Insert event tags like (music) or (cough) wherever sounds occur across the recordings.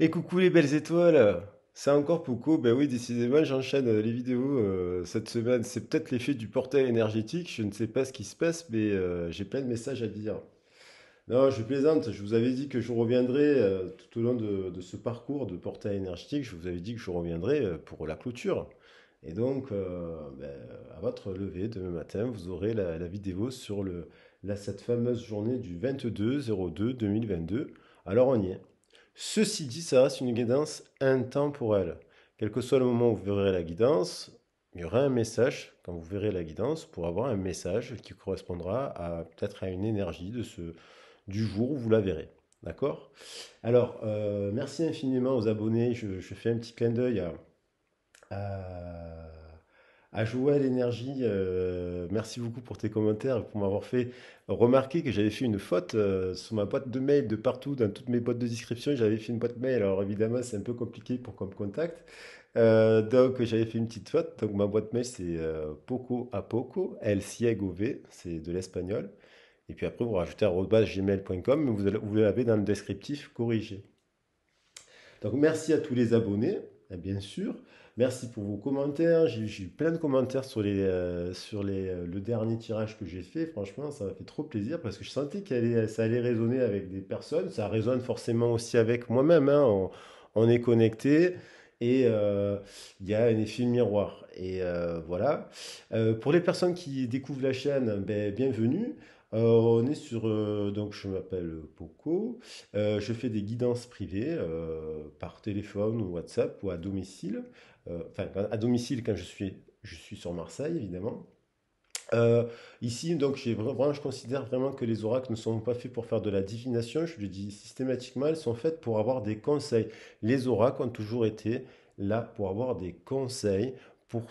Et coucou les belles étoiles C'est encore beaucoup. ben oui décidément j'enchaîne les vidéos euh, cette semaine, c'est peut-être l'effet du portail énergétique, je ne sais pas ce qui se passe mais euh, j'ai plein de messages à dire. Non, je plaisante, je vous avais dit que je reviendrai euh, tout au long de, ce parcours de portail énergétique, je vous avais dit que je reviendrai pour la clôture. Et donc, ben, à votre lever demain matin, vous aurez la, vidéo sur la, cette fameuse journée du 22-02-2022. Alors on y est. Ceci dit, ça reste une guidance intemporelle. Quel que soit le moment où vous verrez la guidance, il y aura un message quand vous verrez la guidance pour avoir un message qui correspondra à peut-être à une énergie de ce, du jour où vous la verrez. D'accord Alors, euh, merci infiniment aux abonnés. Je, fais un petit clin d'œil à à jouer à l'énergie. Euh, merci beaucoup pour tes commentaires et pour m'avoir fait remarquer que j'avais fait une faute euh, sur ma boîte de mail de partout, dans toutes mes boîtes de description. J'avais fait une boîte mail. Alors évidemment, c'est un peu compliqué pour comme contact. Euh, donc j'avais fait une petite faute. Donc ma boîte mail, c'est euh, poco a poco, el v, c'est de l'espagnol. Et puis après, vous rajoutez gmail.com, vous, vous l'avez dans le descriptif corrigé. Donc merci à tous les abonnés, hein, bien sûr. Merci pour vos commentaires. J'ai eu plein de commentaires sur, les, euh, euh, le dernier tirage que j'ai fait. Franchement, ça m'a fait trop plaisir parce que je sentais que ça allait résonner avec des personnes. Ça résonne forcément aussi avec moi-même. Hein. On, est connecté et euh, il y a un effet miroir. Et voilà. pour les personnes qui découvrent la chaîne, ben, bienvenue. Euh, on est sur. Euh, donc, je m'appelle Poco. Euh, je fais des guidances privées par téléphone ou WhatsApp ou à domicile. Enfin, à domicile quand je suis, je suis sur Marseille, évidemment. ici, donc, vraiment, je considère vraiment que les oracles ne sont pas faits pour faire de la divination. Je le dis systématiquement, elles sont faites pour avoir des conseils. Les oracles ont toujours été là pour avoir des conseils, pour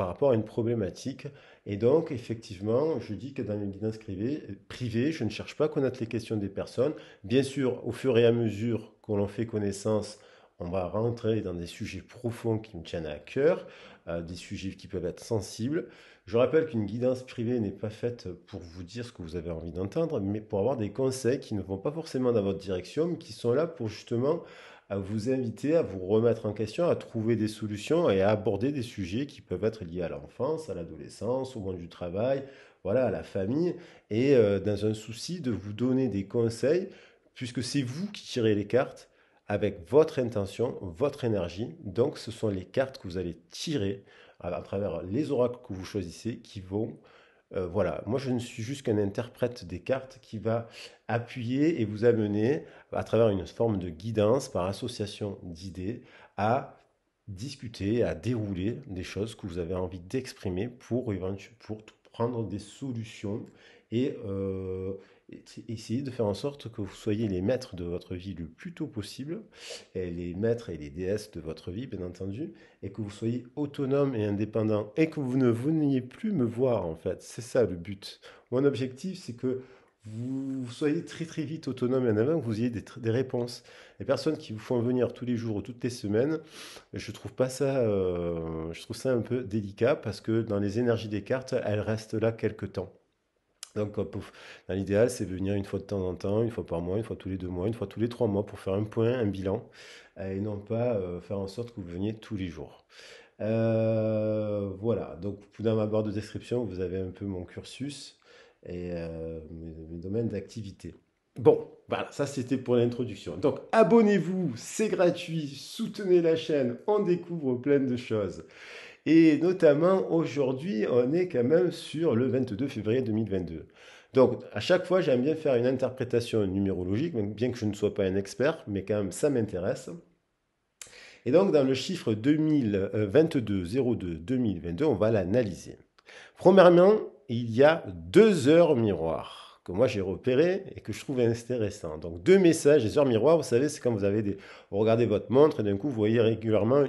par rapport à une problématique. Et donc, effectivement, je dis que dans une guidance privée, privée je ne cherche pas à connaître les questions des personnes. Bien sûr, au fur et à mesure qu'on en fait connaissance, on va rentrer dans des sujets profonds qui me tiennent à cœur, euh, des sujets qui peuvent être sensibles. Je rappelle qu'une guidance privée n'est pas faite pour vous dire ce que vous avez envie d'entendre, mais pour avoir des conseils qui ne vont pas forcément dans votre direction, mais qui sont là pour justement à vous inviter à vous remettre en question, à trouver des solutions et à aborder des sujets qui peuvent être liés à l'enfance, à l'adolescence, au monde du travail, voilà, à la famille, et euh, dans un souci de vous donner des conseils, puisque c'est vous qui tirez les cartes avec votre intention, votre énergie. Donc ce sont les cartes que vous allez tirer à travers les oracles que vous choisissez qui vont euh, voilà, moi je ne suis juste qu'un interprète des cartes qui va appuyer et vous amener, à travers une forme de guidance par association d'idées, à discuter, à dérouler des choses que vous avez envie d'exprimer pour, pour prendre des solutions et, euh, essayez de faire en sorte que vous soyez les maîtres de votre vie le plus tôt possible, et les maîtres et les déesses de votre vie, bien entendu, et que vous soyez autonome et indépendant, et que vous ne veniez plus me voir, en fait. C'est ça le but. Mon objectif, c'est que vous soyez très très vite autonome et en avant, que vous ayez des, réponses. Les personnes qui vous font venir tous les jours ou toutes les semaines, je trouve pas ça, euh, je trouve ça un peu délicat parce que dans les énergies des cartes, elles restent là quelque temps. Donc, euh, l'idéal, c'est venir une fois de temps en temps, une fois par mois, une fois tous les deux mois, une fois tous les trois mois pour faire un point, un bilan, euh, et non pas euh, faire en sorte que vous veniez tous les jours. voilà, donc dans ma barre de description, vous avez un peu mon cursus et mes, domaines d'activité. Bon, voilà, ça c'était pour l'introduction. Donc abonnez-vous, c'est gratuit, soutenez la chaîne, on découvre plein de choses. Et notamment aujourd'hui, on est quand même sur le 22 février 2022. Donc à chaque fois, j'aime bien faire une interprétation numérologique, bien que je ne sois pas un expert, mais quand même ça m'intéresse. Et donc dans le chiffre 2022 02 2022, on va l'analyser. Premièrement, il y a deux heures miroir que moi j'ai repéré et que je trouve intéressant. Donc deux messages, les heures miroirs, vous savez, c'est quand vous avez des, regardez votre montre et d'un coup vous voyez régulièrement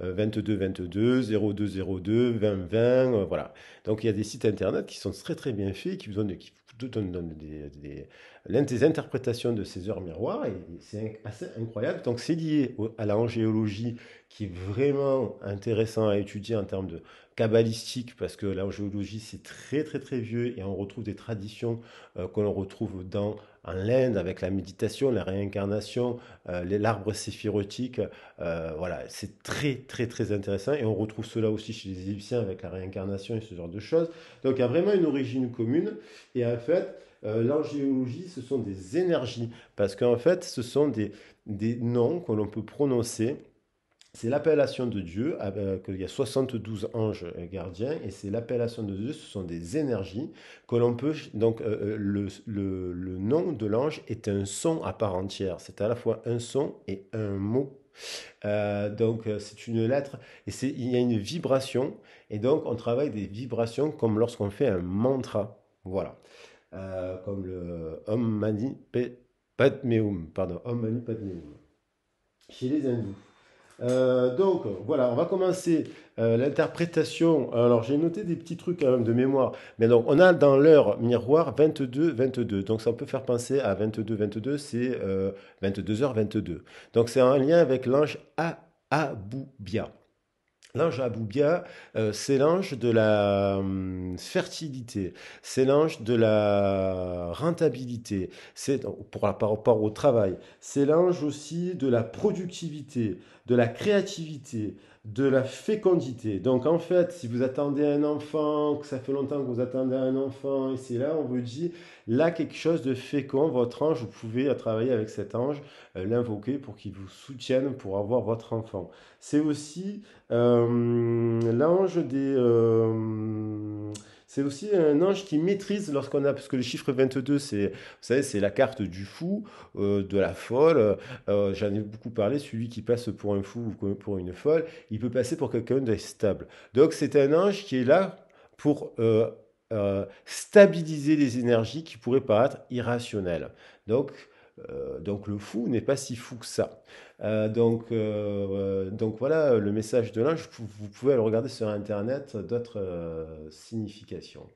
22 22 02 02 20 20 voilà. Donc il y a des sites internet qui sont très très bien faits, qui vous donnent, qui vous des, des, interprétations de ces heures miroirs et c'est assez incroyable. Donc c'est lié à la géologie qui est vraiment intéressant à étudier en termes de kabbalistique, parce que la géologie, c'est très très très vieux, et on retrouve des traditions qu'on euh, que l'on retrouve dans en Inde avec la méditation, la réincarnation, euh, l'arbre séphirotique. Euh, voilà, c'est très, très, très intéressant. Et on retrouve cela aussi chez les Égyptiens avec la réincarnation et ce genre de choses. Donc il y a vraiment une origine commune. Et en fait, l'angéologie, ce sont des énergies. Parce qu'en fait, ce sont des noms que l'on peut prononcer c'est l'appellation de Dieu, euh, qu'il y a 72 anges gardiens, et c'est l'appellation de Dieu, ce sont des énergies que l'on peut... Donc euh, euh, le, le, nom de l'ange est un son à part entière, c'est à la fois un son et un mot. donc c'est une lettre, et il y a une vibration, et donc on travaille des vibrations comme lorsqu'on fait un mantra. Voilà. comme le Om Mani Hum. pardon, Om Mani Chez les hindous. Euh, donc voilà, on va commencer euh, l'interprétation. Alors j'ai noté des petits trucs quand même de mémoire. Mais donc on a dans l'heure miroir 22 22. Donc ça peut faire penser à 22 22, c'est 22h euh, 22. Donc c'est un lien avec l'ange Aboubia. L'ange à euh, c'est l'ange de la hum, fertilité, c'est l'ange de la rentabilité, c'est pour par rapport au travail, c'est l'ange aussi de la productivité, de la créativité, de la fécondité. Donc en fait, si vous attendez un enfant, que ça fait longtemps que vous attendez un enfant, et c'est là, on vous dit, là, quelque chose de fécond, votre ange, vous pouvez travailler avec cet ange, euh, l'invoquer pour qu'il vous soutienne pour avoir votre enfant. C'est aussi euh, l'ange des... Euh, c'est aussi un ange qui maîtrise lorsqu'on a, parce que le chiffre 22, c'est, vous savez, c'est la carte du fou, euh, de la folle. Euh, j'en ai beaucoup parlé, celui qui passe pour un fou ou pour une folle, il peut passer pour quelqu'un de stable. Donc c'est un ange qui est là pour euh, stabiliser les énergies qui pourraient paraître irrationnelles. Donc, donc le fou n'est pas si fou que ça. Euh, donc, euh, euh, donc voilà le message de l'ange. Vous pouvez le regarder sur Internet, d'autres significations.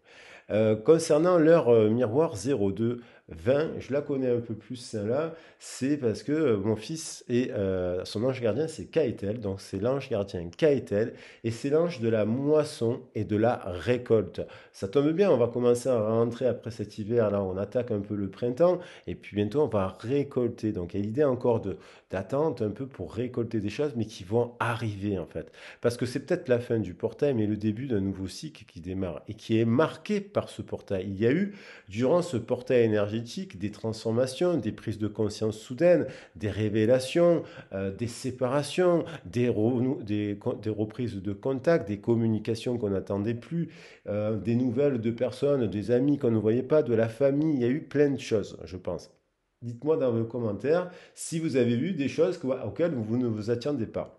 concernant l'heure miroir 02, 20, je la connais un peu plus celle-là, c'est parce que euh, mon fils et euh, son ange gardien, c'est Kaitel, donc c'est l'ange gardien Kaitel et c'est l'ange de la moisson et de la récolte. Ça tombe bien, on va commencer à rentrer après cet hiver, là on attaque un peu le printemps, et puis bientôt on va récolter. Donc il y a l'idée encore d'attente un peu pour récolter des choses, mais qui vont arriver en fait. Parce que c'est peut-être la fin du portail, mais le début d'un nouveau cycle qui démarre, et qui est marqué par ce portail. Il y a eu, durant ce portail énergétique, des transformations, des prises de conscience soudaines, des révélations, euh, des séparations, des, reprises de contact, des communications qu'on n'attendait plus, euh, des nouvelles de personnes, des amis qu'on ne voyait pas, de la famille. Il y a eu plein de choses, je pense. Dites-moi dans vos commentaires si vous avez vu des choses auxquelles vous ne vous attendez pas.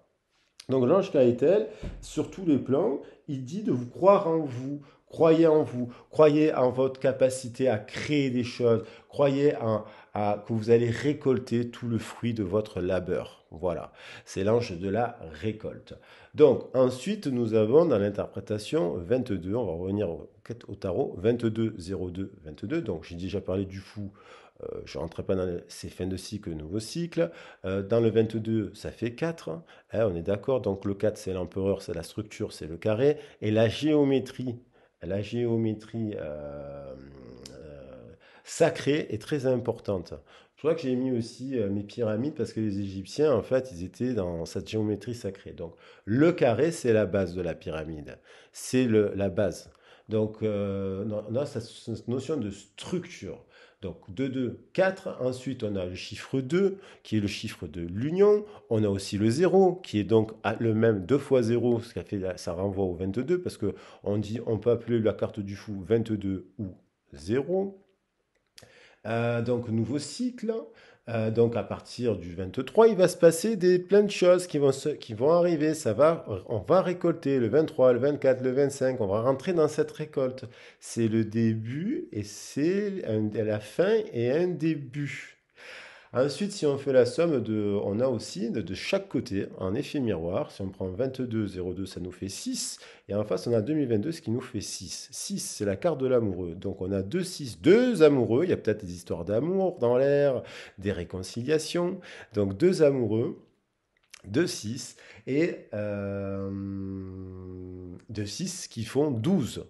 Donc l'ange Kaitel, sur tous les plans, il dit de vous croire en vous, Croyez en vous, croyez en votre capacité à créer des choses, croyez en, à, que vous allez récolter tout le fruit de votre labeur. Voilà, c'est l'ange de la récolte. Donc ensuite, nous avons dans l'interprétation 22, on va revenir au, tarot, 22, 02, 22. Donc j'ai déjà parlé du fou euh, je ne pas dans ces fins de cycle, nouveau cycle. Euh, dans le 22, ça fait 4. Hein. Eh, on est d'accord. Donc le 4, c'est l'empereur, c'est la structure, c'est le carré. Et la géométrie la géométrie euh, euh, sacrée est très importante. Je crois que j'ai mis aussi euh, mes pyramides parce que les Égyptiens, en fait, ils étaient dans cette géométrie sacrée. Donc, le carré, c'est la base de la pyramide. C'est la base. Donc, on a cette notion de structure. Donc 2, 2, 4. Ensuite, on a le chiffre 2, qui est le chiffre de l'union. On a aussi le 0, qui est donc le même 2 fois 0, ce qui fait, ça renvoie au 22, parce qu'on dit, on peut appeler la carte du fou 22 ou 0. Euh, donc nouveau cycle. Euh, donc à partir du 23, il va se passer des, plein de choses qui vont, qui vont arriver. Ça va, on va récolter le 23, le 24, le 25. On va rentrer dans cette récolte. C'est le début et c'est la fin et un début. Ensuite, si on fait la somme, on a aussi de, chaque côté un effet miroir. Si on prend 22, 02, ça nous fait 6. Et en face, on a 2022, ce qui nous fait 6. 6, c'est la carte de l'amoureux. Donc on a 2, 6, 2 amoureux. Il y a peut-être des histoires d'amour dans l'air, des réconciliations. Donc 2 amoureux. 2, 6 et 2, euh, 6 qui font 12.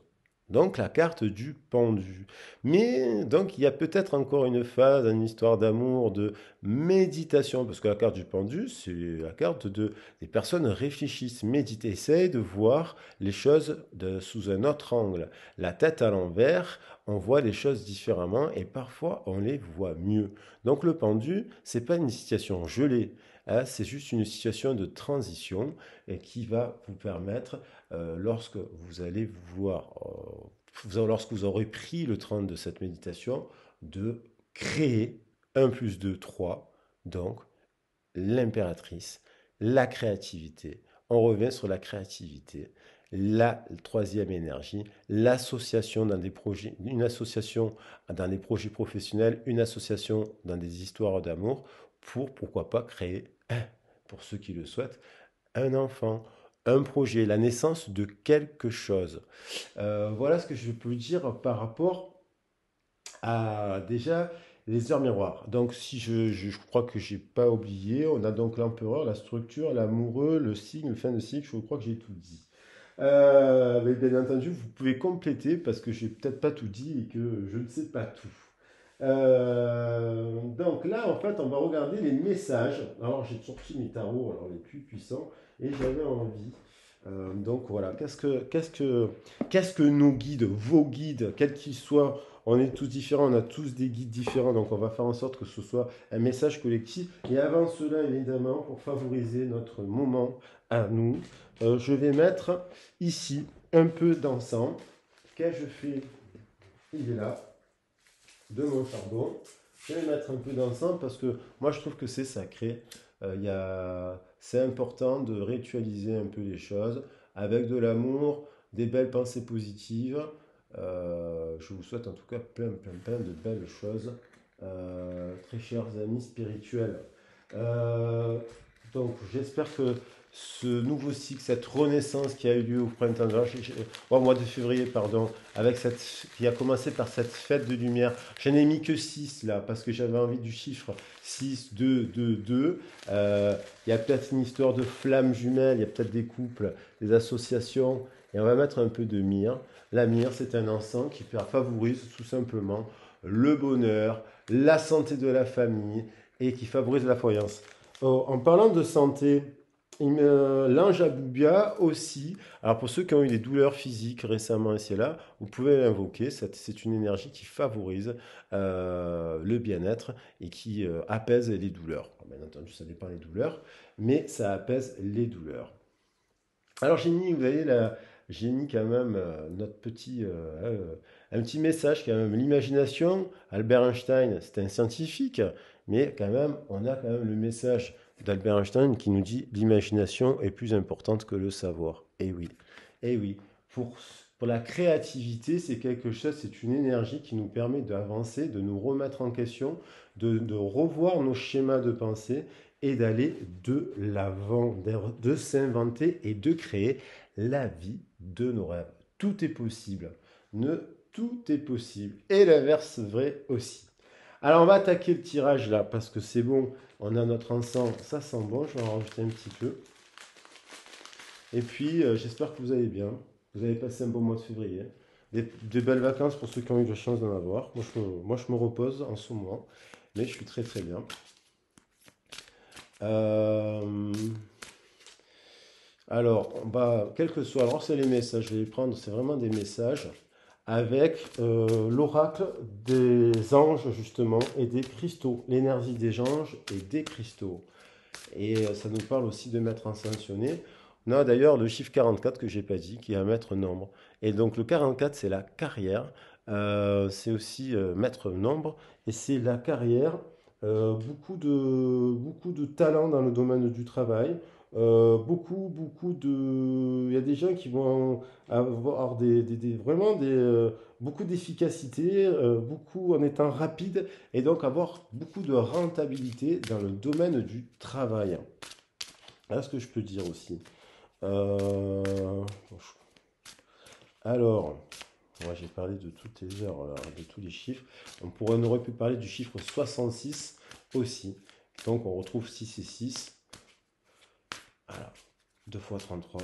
Donc la carte du pendu. Mais donc il y a peut-être encore une phase, une histoire d'amour, de méditation, parce que la carte du pendu, c'est la carte de les personnes réfléchissent, méditent, essayent de voir les choses sous un autre angle. La tête à l'envers, on voit les choses différemment et parfois on les voit mieux. Donc le pendu, c'est pas une situation gelée, hein, c'est juste une situation de transition qui va vous permettre euh, lorsque vous allez voir euh, lorsque vous aurez pris le train de cette méditation, de créer 1 plus 2, 3, donc l'impératrice, la créativité. On revient sur la créativité, la troisième énergie, l'association dans des projets, une association dans des projets professionnels, une association dans des histoires d'amour pour pourquoi pas créer, pour ceux qui le souhaitent, un enfant un projet, la naissance de quelque chose. Euh, voilà ce que je peux dire par rapport à déjà les heures miroirs. Donc si je, je, crois que j'ai pas oublié, on a donc l'empereur, la structure, l'amoureux, le signe, le fin de signe je crois que j'ai tout dit. Euh, mais bien entendu, vous pouvez compléter parce que j'ai peut-être pas tout dit et que je ne sais pas tout. Euh, donc là, en fait, on va regarder les messages. Alors j'ai sorti mes tarots, alors les plus puissants et j'avais envie. Euh, donc voilà, qu'est-ce que, qu'est-ce, que, qu'est-ce que nos guides, vos guides, quels qu'ils soient, on est tous différents, on a tous des guides différents, donc on va faire en sorte que ce soit un message collectif. Et avant cela, évidemment, pour favoriser notre moment à nous, euh, je vais mettre ici un peu d'encens. que je fais Il est là, de mon charbon. Je vais mettre un peu d'encens parce que moi je trouve que c'est sacré. Euh, il y a c'est important de ritualiser un peu les choses avec de l'amour, des belles pensées positives. Euh, je vous souhaite en tout cas plein, plein, plein de belles choses, euh, très chers amis spirituels. Euh, donc j'espère que ce nouveau cycle, cette renaissance qui a eu lieu au printemps, au mois de février, pardon, avec cette, qui a commencé par cette fête de lumière. Je n'ai mis que 6 là, parce que j'avais envie du chiffre 6, 2, 2, 2. Il y a peut-être une histoire de flammes jumelles, il y a peut-être des couples, des associations, et on va mettre un peu de mire. La mire, c'est un ensemble qui favorise tout simplement le bonheur, la santé de la famille et qui favorise la foyance. Oh, en parlant de santé, euh, L'ange aussi. Alors pour ceux qui ont eu des douleurs physiques récemment ici et là, vous pouvez l'invoquer. C'est une énergie qui favorise euh, le bien-être et qui euh, apaise les douleurs. Bien entendu, ça dépend des douleurs, mais ça apaise les douleurs. Alors Génie, vous voyez la, j'ai mis quand même notre petit, un petit message quand même. L'imagination, Albert Einstein, c'est un scientifique, mais quand même, on a quand même le message d'Albert Einstein qui nous dit l'imagination est plus importante que le savoir. Eh oui, eh oui. Pour, pour la créativité, c'est quelque chose, c'est une énergie qui nous permet d'avancer, de nous remettre en question, de, de revoir nos schémas de pensée et d'aller de l'avant, de s'inventer et de créer la vie de nos rêves. Tout est possible. Ne, tout est possible. Et l'inverse vrai aussi. Alors on va attaquer le tirage là, parce que c'est bon, on a notre ensemble, ça sent bon, je vais en rajouter un petit peu. Et puis euh, j'espère que vous allez bien, vous avez passé un bon mois de février. Des, belles vacances pour ceux qui ont eu la chance d'en avoir. Moi je, me repose en ce moment, mais je suis très très bien. Euh, alors, bah, quel que soit, alors c'est les messages, je vais les prendre, c'est vraiment des messages avec euh, l'oracle des anges justement et des cristaux, l'énergie des anges et des cristaux. Et euh, ça nous parle aussi de maître ascensionné. On a d'ailleurs le chiffre 44 que j'ai pas dit, qui est un maître nombre. Et donc le 44 c'est la carrière, euh, c'est aussi maître nombre et c'est la carrière. beaucoup de beaucoup de talents dans le domaine du travail. Euh, beaucoup, beaucoup de. Il y a des gens qui vont avoir des, vraiment euh, beaucoup d'efficacité, euh, beaucoup en étant rapide et donc avoir beaucoup de rentabilité dans le domaine du travail. Voilà ce que je peux dire aussi. Alors, moi j'ai parlé de toutes les heures, de tous les chiffres. On, pourrait, on aurait pu parler du chiffre 66 aussi. Donc on retrouve 6 et 6. 2 x 33.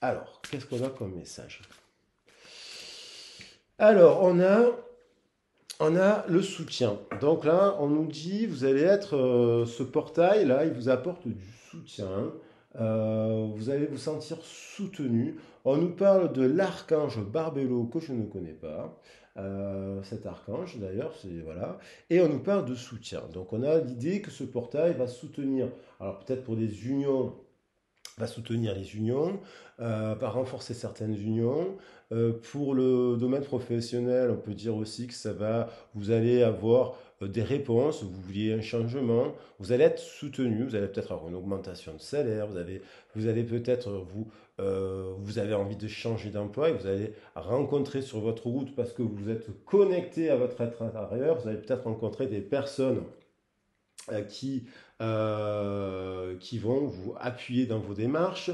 Alors, qu'est-ce qu'on a comme message Alors, on a, on a le soutien. Donc là, on nous dit, vous allez être euh, ce portail, là, il vous apporte du soutien. Euh, vous allez vous sentir soutenu. On nous parle de l'archange Barbello que je ne connais pas. Euh, cet archange d'ailleurs, c'est voilà. Et on nous parle de soutien. Donc on a l'idée que ce portail va soutenir, alors peut-être pour des unions, va soutenir les unions, euh, va renforcer certaines unions. Euh, pour le domaine professionnel, on peut dire aussi que ça va, vous allez avoir euh, des réponses, vous voulez un changement, vous allez être soutenu, vous allez peut-être avoir une augmentation de salaire, vous avez, vous avez peut-être euh, vous, avez envie de changer d'emploi et vous allez rencontrer sur votre route parce que vous êtes connecté à votre être intérieur, vous allez peut-être rencontrer des personnes euh, qui, qui vont vous appuyer dans vos démarches.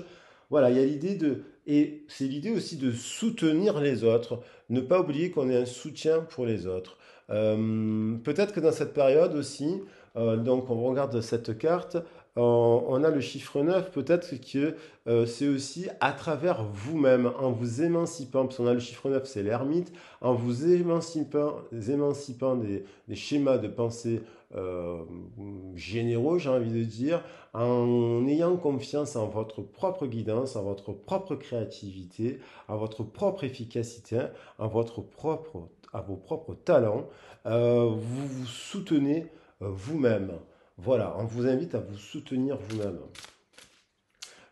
Voilà, il y a l'idée de, et c'est l'idée aussi de soutenir les autres, ne pas oublier qu'on est un soutien pour les autres. Euh, peut-être que dans cette période aussi, euh, donc on regarde cette carte, on a le chiffre 9, peut-être que euh, c'est aussi à travers vous-même, en vous émancipant, parce qu'on a le chiffre 9, c'est l'ermite, en vous émancipant, des, schémas de pensée généraux, j'ai envie de dire, en ayant confiance en votre propre guidance, en votre propre créativité, en votre propre efficacité, en votre propre à vos propres talents, euh, vous vous soutenez euh, vous-même. Voilà, on vous invite à vous soutenir vous-même.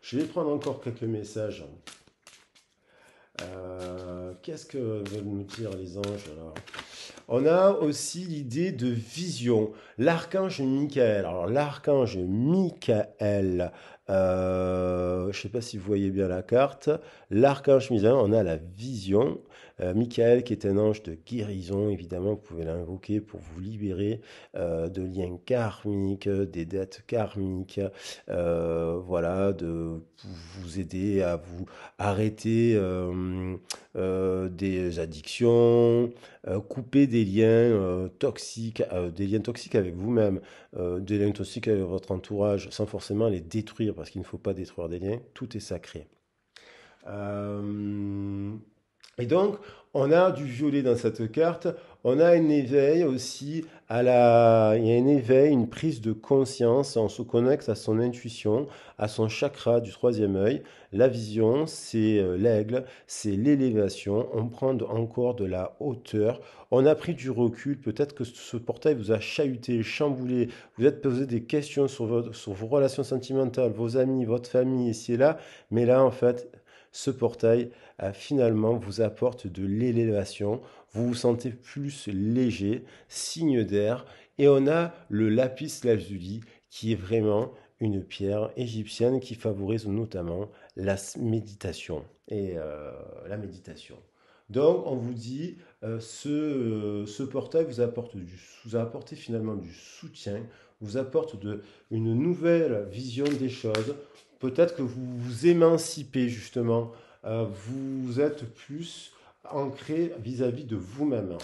Je vais prendre encore quelques messages. Euh, qu'est-ce que veulent nous dire les anges alors On a aussi l'idée de vision. L'archange Michael. Alors l'archange Michael, euh, je ne sais pas si vous voyez bien la carte. L'archange Misaël, hein, on a la vision. Euh, Michael, qui est un ange de guérison, évidemment, vous pouvez l'invoquer pour vous libérer euh, de liens karmiques, des dettes karmiques, voilà, de vous aider à vous arrêter des addictions, euh, couper des liens euh, toxiques, euh, des liens toxiques avec vous-même, des liens toxiques avec votre entourage, sans forcément les détruire, parce qu'il ne faut pas détruire des liens, tout est sacré. et donc, on a du violet dans cette carte. On a une éveil aussi à la, il y a une éveil, une prise de conscience. On se connecte à son intuition, à son chakra du troisième œil. La vision, c'est euh, l'aigle, c'est l'élévation. On prend encore de la hauteur. On a pris du recul. Peut-être que ce portail vous a chahuté, chamboulé. Vous êtes posé des questions sur, votre, sur vos relations sentimentales, vos amis, votre famille ici et là. Mais là, en fait, ce portail euh, finalement vous apporte de l'élévation, vous vous sentez plus léger, signe d'air, et on a le lapis lazuli qui est vraiment une pierre égyptienne qui favorise notamment la méditation et euh, la méditation. Donc on vous dit euh, ce, portail vous apporte du vous apporte finalement du soutien, vous apporte de, une nouvelle vision des choses, peut-être que vous vous émancipez justement, euh, vous êtes plus ancré vis-à-vis de vous-même,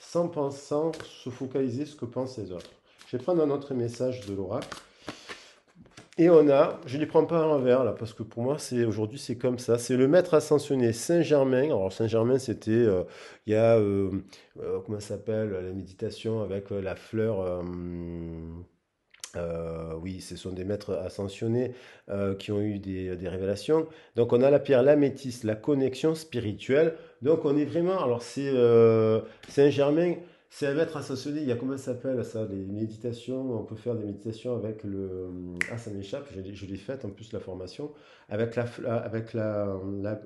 sans pensant se focaliser sur ce que pensent les autres. Je vais prendre un autre message de l'oracle. Et on a, je ne les prends pas à l'envers là, parce que pour moi, aujourd'hui, c'est comme ça. C'est le maître ascensionné Saint-Germain. Alors Saint-Germain, c'était, euh, il y a, euh, comment ça s'appelle, la méditation avec la fleur, euh, oui, ce sont des maîtres ascensionnés euh, qui ont eu des, révélations. Donc on a la pierre, l'améthyste, la connexion spirituelle. Donc on est vraiment... Alors c'est euh, Saint-Germain c'est à mettre à Il y a comment ça s'appelle ça Les méditations. On peut faire des méditations avec le. Ah, ça m'échappe. Je, l'ai faite en plus la formation avec la avec la,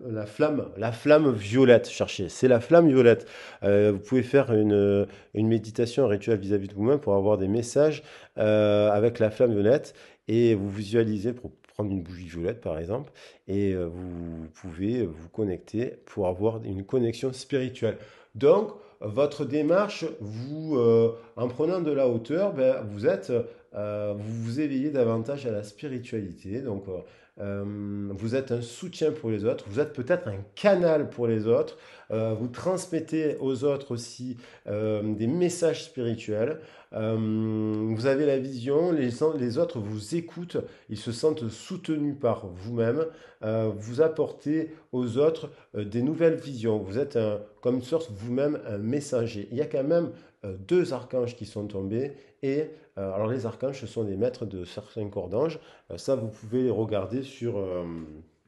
la, flamme la flamme violette. Cherchez. C'est la flamme violette. Euh, vous pouvez faire une une méditation rituelle vis-à-vis de vous-même pour avoir des messages euh, avec la flamme violette et vous visualisez pour prendre une bougie violette par exemple, et euh, vous pouvez vous connecter pour avoir une connexion spirituelle. Donc, votre démarche, vous, euh, en prenant de la hauteur, ben, vous êtes, euh, vous vous éveillez davantage à la spiritualité. Donc, euh, euh, vous êtes un soutien pour les autres, vous êtes peut-être un canal pour les autres, euh, vous transmettez aux autres aussi euh, des messages spirituels, vous avez la vision, les, autres vous écoutent, ils se sentent soutenus par vous-même, vous apportez aux autres des nouvelles visions, vous êtes un, comme une vous-même un messager. Il y a quand même euh, deux archanges qui sont tombés. Et euh, alors les archanges, ce sont des maîtres de certains cordages euh, ça, vous pouvez regarder sur...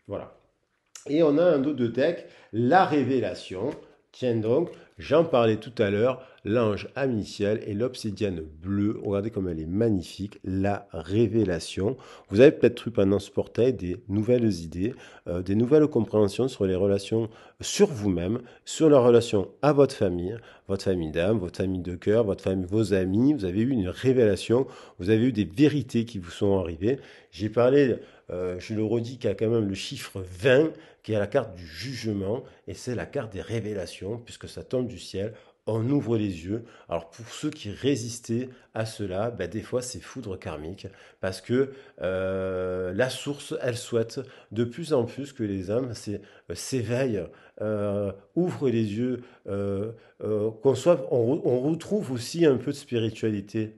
voilà. Et on a un dos de deck, la révélation. Tiens donc, j'en parlais tout à l'heure, l'ange amiciel et l'obsidienne bleue. Regardez comme elle est magnifique, la révélation. Vous avez peut-être eu pendant ce portail des nouvelles idées, euh, des nouvelles compréhensions sur les relations euh, sur vous-même, sur la relation à votre famille, votre famille d'âme, votre famille de cœur, votre famille, vos amis. Vous avez eu une révélation, vous avez eu des vérités qui vous sont arrivées. J'ai parlé euh, je le redis, y a quand même le chiffre 20, qui est la carte du jugement, et c'est la carte des révélations, puisque ça tombe du ciel, on ouvre les yeux. Alors pour ceux qui résistaient à cela, ben des fois c'est foudre karmique, parce que euh, la source, elle souhaite de plus en plus que les âmes euh, s'éveillent, ouvrent les yeux, qu'on soit, on retrouve aussi un peu de spiritualité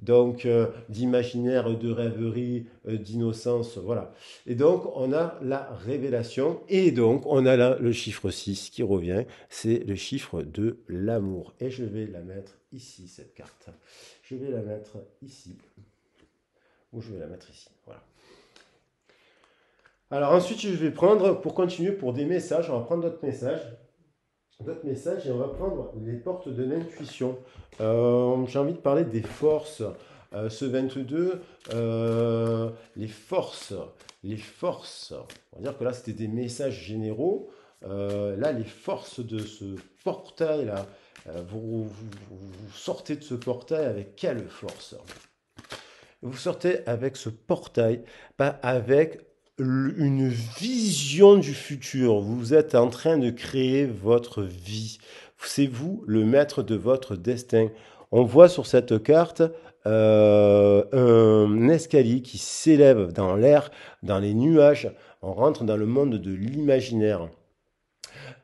donc euh, d'imaginaire, de rêverie, euh, d'innocence, voilà. Et donc on a la révélation, et donc on a là le chiffre 6 qui revient, c'est le chiffre de l'amour. Et je vais la mettre ici, cette carte. Je vais la mettre ici, ou je vais la mettre ici, voilà. Alors ensuite, je vais prendre, pour continuer, pour des messages, on va prendre d'autres messages. D'autres messages et on va prendre les portes de l'intuition. Euh, j'ai envie de parler des forces. Euh, ce 22, euh, les forces, les forces, on va dire que là c'était des messages généraux. là, les forces de ce portail là, vous, vous, sortez de ce portail avec quelle force Vous sortez avec ce portail, pas avec une vision du futur. Vous êtes en train de créer votre vie. C'est vous le maître de votre destin. On voit sur cette carte euh, un escalier qui s'élève dans l'air, dans les nuages. On rentre dans le monde de l'imaginaire.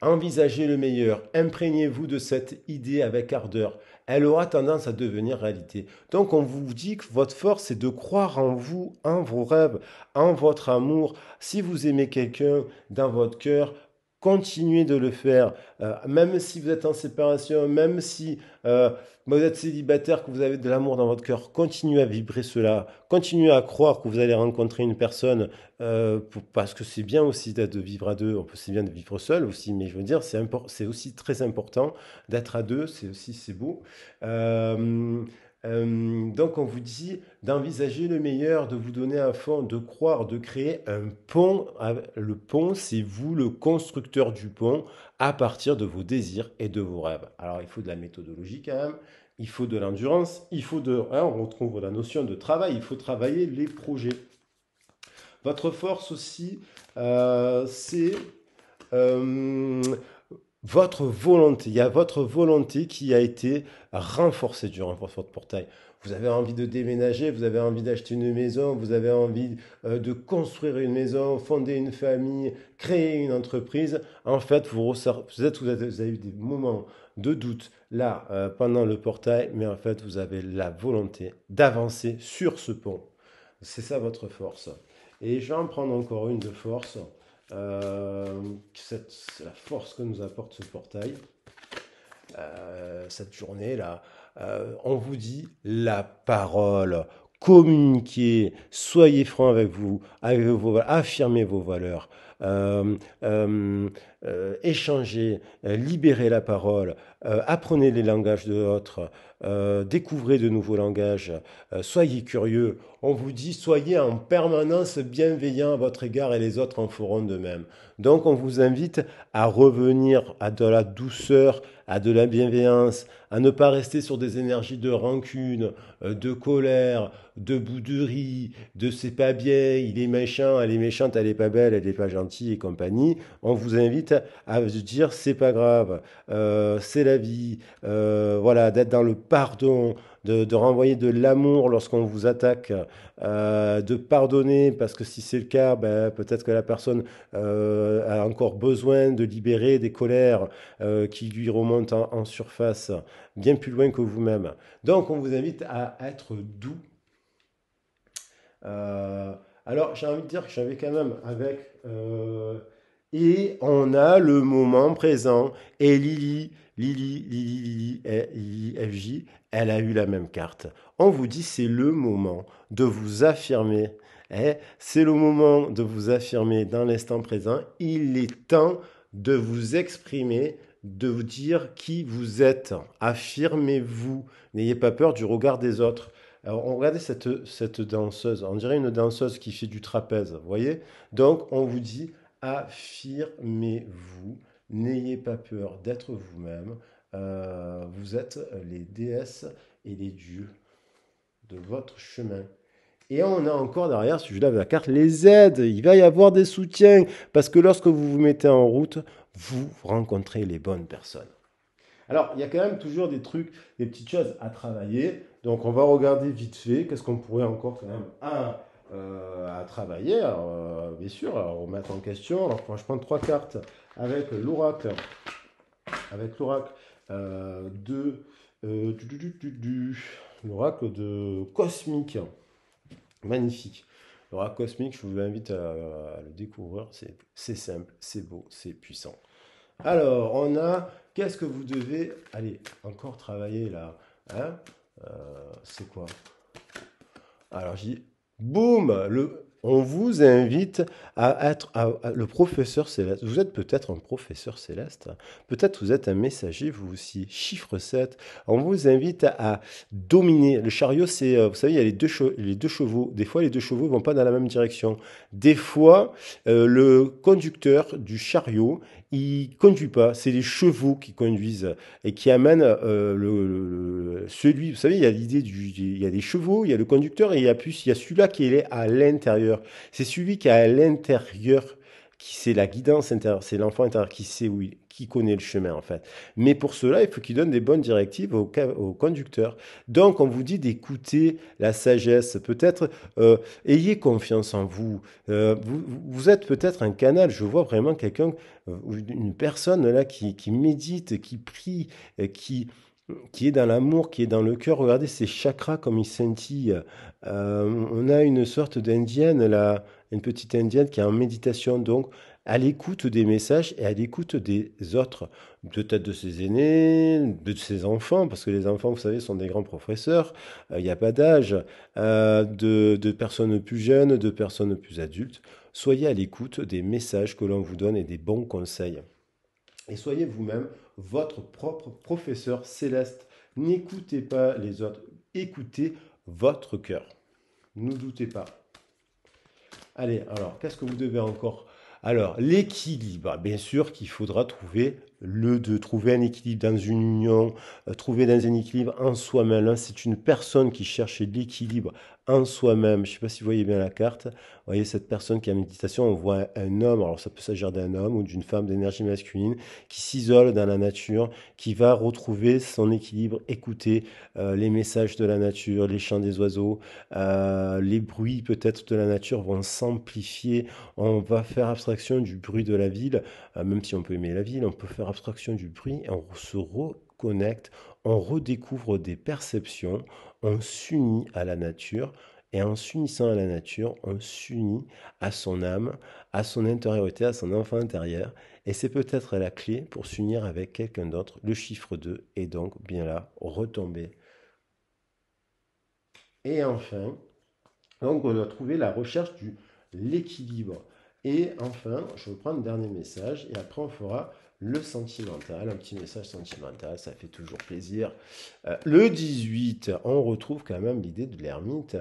Envisagez le meilleur, imprégnez-vous de cette idée avec ardeur elle aura tendance à devenir réalité. Donc on vous dit que votre force, c'est de croire en vous, en vos rêves, en votre amour. Si vous aimez quelqu'un dans votre cœur, continuez de le faire, euh, même si vous êtes en séparation, même si euh, bah, vous êtes célibataire, que vous avez de l'amour dans votre cœur, continuez à vibrer cela, continuez à croire que vous allez rencontrer une personne, euh, parce que c'est bien aussi de vivre à deux, c'est bien de vivre seul aussi, mais je veux dire, c'est aussi très important d'être à deux, c'est aussi c'est beau. Euh, donc on vous dit d'envisager le meilleur, de vous donner un fond, de croire, de créer un pont. Ah, le pont, c'est vous le constructeur du pont à partir de vos désirs et de vos rêves. Alors il faut de la méthodologie quand même, il faut de l'endurance, il faut de... Hein, on retrouve la notion de travail, il faut travailler les projets. Votre force aussi, euh, c'est... Euh, votre volonté. Il y a votre volonté qui a été renforcée durant votre portail. Vous avez envie de déménager, vous avez envie d'acheter une maison, vous avez envie euh, de construire une maison, fonder une famille, créer une entreprise. En fait, vous, avez, eu des moments de doute là euh, pendant le portail, mais en fait, vous avez la volonté d'avancer sur ce pont. C'est ça votre force. Et je vais en prendre encore une de force. Euh, c'est la force que nous apporte ce portail. Euh, cette journée-là, euh, on vous dit la parole communiquez, soyez franc avec vous, affirmez vos valeurs. Euh, échanger, euh, libérer la parole, euh, apprenez les langages de l'autre, découvrez de nouveaux langages, soyez curieux. On vous dit soyez en permanence bienveillant à votre égard et les autres en feront de même. Donc on vous invite à revenir à de la douceur, à de la bienveillance, à ne pas rester sur des énergies de rancune, de colère, de bouderie, de c'est pas bien, il est méchant, elle est méchante, elle est pas belle, elle est pas gentille et compagnie. On vous invite à se dire c'est pas grave, euh, c'est la vie, euh, voilà, d'être dans le pardon, de, renvoyer de l'amour lorsqu'on vous attaque, euh, de pardonner parce que si c'est le cas, ben, peut-être que la personne a encore besoin de libérer des colères qui lui remontent en, surface, bien plus loin que vous-même. Donc on vous invite à être doux. alors, j'ai envie de dire que j'avais quand même, avec et on a le moment présent. Et Lily, Lily, Lily, Lily, eh, FJ, elle a eu la même carte. On vous dit c'est le moment de vous affirmer. Eh, c'est le moment de vous affirmer dans l'instant présent. Il est temps de vous exprimer, de vous dire qui vous êtes. Affirmez-vous. N'ayez pas peur du regard des autres. Alors, on cette, cette danseuse. On dirait une danseuse qui fait du trapèze, vous voyez Donc, on vous dit, affirmez-vous, n'ayez pas peur d'être vous-même, euh, vous êtes les déesses et les dieux de votre chemin. Et on a encore derrière, si je lave la carte, les aides. Il va y avoir des soutiens. Parce que lorsque vous vous mettez en route, vous rencontrez les bonnes personnes. Alors, il y a quand même toujours des trucs, des petites choses à travailler. Donc, on va regarder vite fait. Qu'est-ce qu'on pourrait encore quand même euh, à travailler. Euh, bien sûr, on met en question. Alors, moi, je prends trois cartes avec l'oracle, avec l'oracle euh, de du, l'oracle de cosmique, magnifique. L'oracle cosmique, je vous invite à, le découvrir. C'est simple, c'est beau, c'est puissant. Alors, on a qu'est-ce que vous devez, allez, encore travailler là. Hein, c'est quoi alors, j'ai Boum On vous invite à être le professeur céleste. Vous êtes peut-être un professeur céleste, peut-être vous êtes un messager, vous aussi. Chiffre 7, on vous invite à, dominer. Le chariot, c'est, euh, vous savez, il y a les deux, chevaux. Des fois, les deux chevaux ne vont pas dans la même direction. Des fois, euh, le conducteur du chariot, il conduit pas, c'est les chevaux qui conduisent et qui amènent euh, le, celui. Vous savez, il y a l'idée du, il y a des chevaux, il y a le conducteur et il y a plus, il y a celui-là qui est à l'intérieur. C'est celui qui est à l'intérieur qui c'est la guidance intérieure, c'est l'enfant intérieur qui sait où il, est qui connaît le chemin en fait. Mais pour cela, il faut qu'il donne des bonnes directives aux, au conducteurs. Donc on vous dit d'écouter la sagesse. Peut-être euh, ayez confiance en euh, vous. vous, êtes peut-être un canal. Je vois vraiment quelqu'un, euh, une personne là qui, qui médite, qui prie, qui qui est dans l'amour, qui est dans le cœur. Regardez ces chakras comme ils scintillent. Euh, on a une sorte d'indienne là, une petite indienne qui est en méditation donc à l'écoute des messages et à l'écoute des autres, peut-être de ses aînés, de ses enfants, parce que les enfants, vous savez, sont des grands professeurs, euh, il n'y a pas d'âge, euh, de personnes plus jeunes, de personnes plus adultes. Soyez à l'écoute des messages que l'on vous donne et des bons conseils. Et soyez vous-même votre propre professeur céleste. N'écoutez pas les autres, écoutez votre cœur. Ne doutez pas. Allez, alors, qu'est-ce que vous devez encore alors, l'équilibre, bien sûr qu'il faudra trouver le de trouver un équilibre dans une union, euh, trouver dans un équilibre en soi-même. c'est une personne qui cherche l'équilibre en soi-même. Je ne sais pas si vous voyez bien la carte. Vous voyez cette personne qui est en méditation, on voit un homme, alors ça peut s'agir d'un homme ou d'une femme d'énergie masculine, qui s'isole dans la nature, qui va retrouver son équilibre, écouter euh, les messages de la nature, les chants des oiseaux, euh, les bruits peut-être de la nature vont s'amplifier. On va faire abstraction du bruit de la ville, euh, même si on peut aimer la ville, on peut faire abstraction du bruit et on se reconnecte, on redécouvre des perceptions, on s'unit à la nature, et en s'unissant à la nature, on s'unit à son âme, à son intériorité, à son enfant intérieur, et c'est peut-être la clé pour s'unir avec quelqu'un d'autre. Le chiffre 2 est donc bien là, retombé. Et enfin, donc on doit trouver la recherche de l'équilibre. Et enfin, je vais prendre le dernier message, et après on fera le sentimental, un petit message sentimental, ça fait toujours plaisir. Euh, le 18, on retrouve quand même l'idée de l'ermite.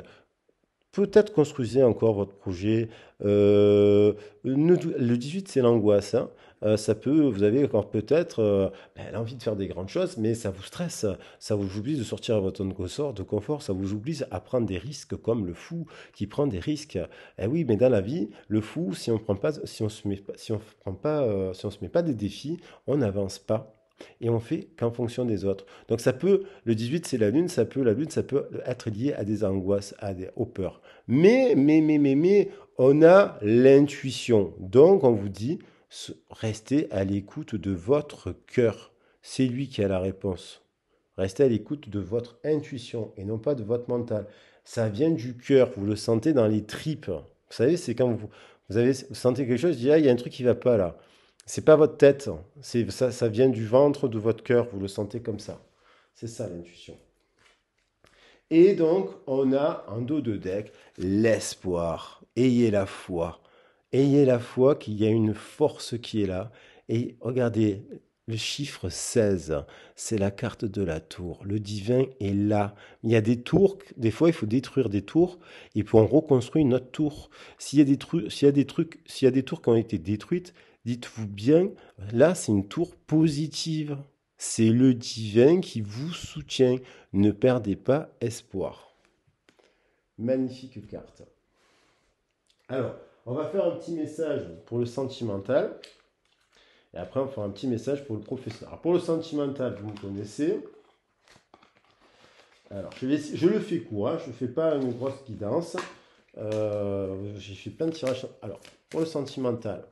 Peut-être construisez encore votre projet. Euh, le 18, c'est l'angoisse. Hein. Euh, ça peut, vous avez encore peut-être euh, ben, l'envie de faire des grandes choses, mais ça vous stresse, ça vous oblige de sortir de votre zone de confort, ça vous oblige à prendre des risques comme le fou qui prend des risques. Eh oui, mais dans la vie, le fou, si on prend pas, si on se met pas, si on prend pas, euh, si on se met pas des défis, on n'avance pas et on fait qu'en fonction des autres. Donc ça peut, le 18 c'est la lune, ça peut, la lune ça peut être lié à des angoisses, à des, aux peurs. Mais, mais, mais, mais, mais, on a l'intuition. Donc on vous dit, Restez à l'écoute de votre cœur. C'est lui qui a la réponse. Restez à l'écoute de votre intuition et non pas de votre mental. Ça vient du cœur, vous le sentez dans les tripes. Vous savez, c'est quand vous, vous, avez, sentez quelque chose, vous ah, il y a un truc qui va pas là. C'est pas votre tête, ça, ça vient du ventre, de votre cœur, vous le sentez comme ça. C'est ça l'intuition. Et donc, on a en dos de deck l'espoir. Ayez la foi. Ayez la foi qu'il y a une force qui est là. Et regardez, le chiffre 16, c'est la carte de la tour. Le divin est là. Il y a des tours, des fois il faut détruire des tours et puis on reconstruit une autre tour. S'il y a des, s'il y a des trucs, s'il y a des tours qui ont été détruites, dites-vous bien, là c'est une tour positive. C'est le divin qui vous soutient. Ne perdez pas espoir. Magnifique carte. Alors, on va faire un petit message pour le sentimental. Et après, on fera un petit message pour le professeur. pour le sentimental, vous me connaissez. Alors, je, le fais court, hein. je ne fais pas une grosse guidance. Euh, j'ai fait plein de tirages. Alors, pour le sentimental,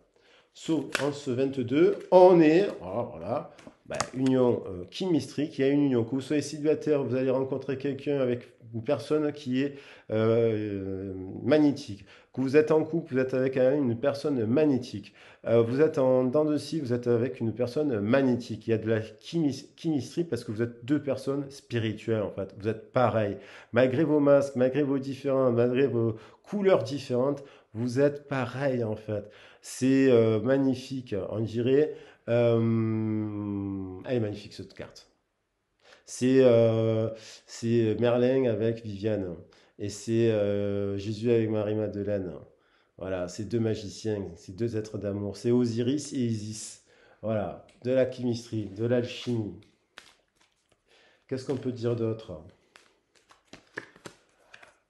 sauf en ce 22, on est, ah, voilà, voilà bah, union euh, Il y a une union. Que vous soyez célibataire, vous allez rencontrer quelqu'un avec une personne qui est euh, magnétique, que vous êtes en couple, vous êtes avec une personne magnétique, euh, vous êtes en dents de scie, vous êtes avec une personne magnétique. Il y a de la chimistrie parce que vous êtes deux personnes spirituelles en fait. Vous êtes pareil. Malgré vos masques, malgré vos différents, malgré vos couleurs différentes, vous êtes pareil en fait. C'est euh, magnifique, on dirait. elle est magnifique cette carte. Euh, c'est Merlin avec Viviane. Et c'est euh, Jésus avec Marie-Madeleine. Voilà, ces deux magiciens, ces deux êtres d'amour. C'est Osiris et Isis. Voilà, de la chimistrie, de l'alchimie. Qu'est-ce qu'on peut dire d'autre